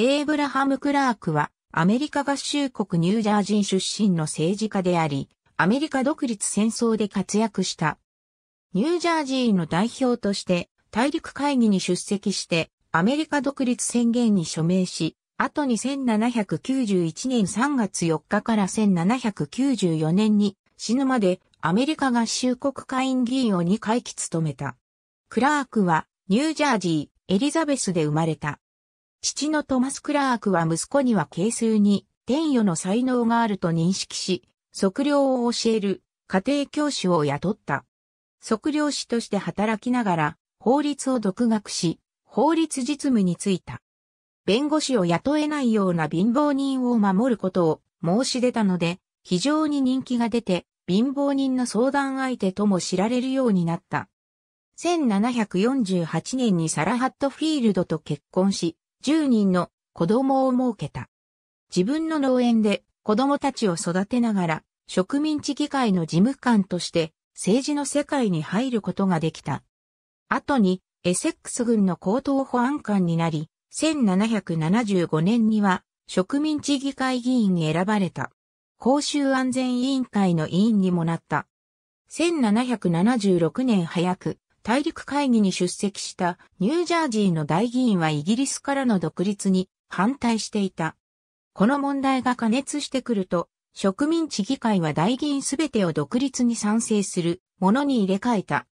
エイブラハム・クラークは、アメリカ合衆国ニュージャージー出身の政治家であり、アメリカ独立戦争で活躍した。ニュージャージーの代表として、大陸会議に出席して、アメリカ独立宣言に署名し、後に1791年3月4日から1794年に死ぬまでアメリカ合衆国会員議員を2回期務めた。クラークはニュージャージー、エリザベスで生まれた。父のトマス・クラークは息子には係数に天与の才能があると認識し、測量を教える家庭教師を雇った。測量師として働きながら法律を独学し、法律実務に就いた。弁護士を雇えないような貧乏人を守ることを申し出たので、非常に人気が出て、貧乏人の相談相手とも知られるようになった。1748年にサラハットフィールドと結婚し、10人の子供を設けた。自分の農園で子供たちを育てながら植民地議会の事務官として政治の世界に入ることができた。後にエセックス軍の高等保安官になり、1775年には植民地議会議員に選ばれた。公衆安全委員会の委員にもなった。1776年早く、大陸会議に出席したニュージャージーの大議員はイギリスからの独立に反対していた。この問題が加熱してくると、植民地議会は大議員すべてを独立に賛成するものに入れ替えた。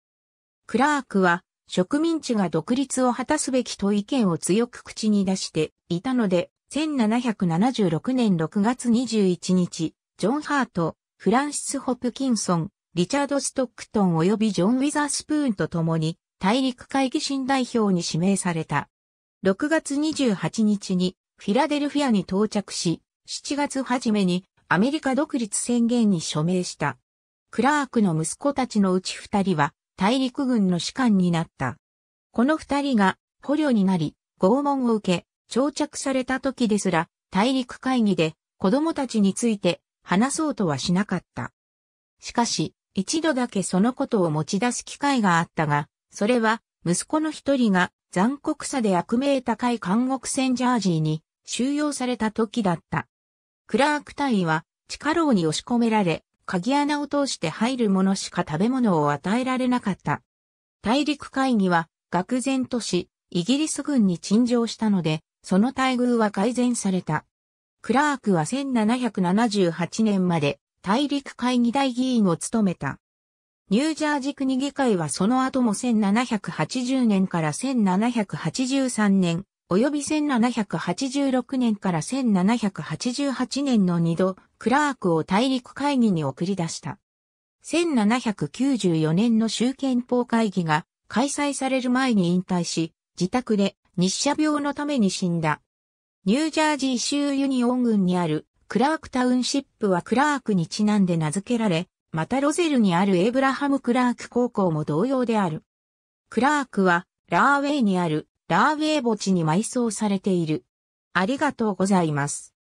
クラークは植民地が独立を果たすべきと意見を強く口に出していたので、1776年6月21日、ジョン・ハート、フランシス・ホプキンソン、リチャード・ストックトン及びジョン・ウィザースプーンと共に大陸会議新代表に指名された。6月28日にフィラデルフィアに到着し、7月初めにアメリカ独立宣言に署名した。クラークの息子たちのうち二人は大陸軍の士官になった。この二人が捕虜になり、拷問を受け、到着された時ですら、大陸会議で子供たちについて話そうとはしなかった。しかし、一度だけそのことを持ち出す機会があったが、それは息子の一人が残酷さで悪名高い監獄船ジャージーに収容された時だった。クラーク隊員は地下牢に押し込められ、鍵穴を通して入るものしか食べ物を与えられなかった。大陸会議は愕然とし、イギリス軍に陳情したので、その待遇は改善された。クラークは1778年まで大陸会議大議員を務めた。ニュージャージ国議会はその後も1780年から1783年、及び1786年から1788年の2度、クラークを大陸会議に送り出した。1794年の州憲法会議が開催される前に引退し、自宅で日射病のために死んだ。ニュージャージー州ユニオン軍にあるクラークタウンシップはクラークにちなんで名付けられ、またロゼルにあるエイブラハム・クラーク高校も同様である。クラークは、ラーウェイにある、ラーウェイ墓地に埋葬されている。ありがとうございます。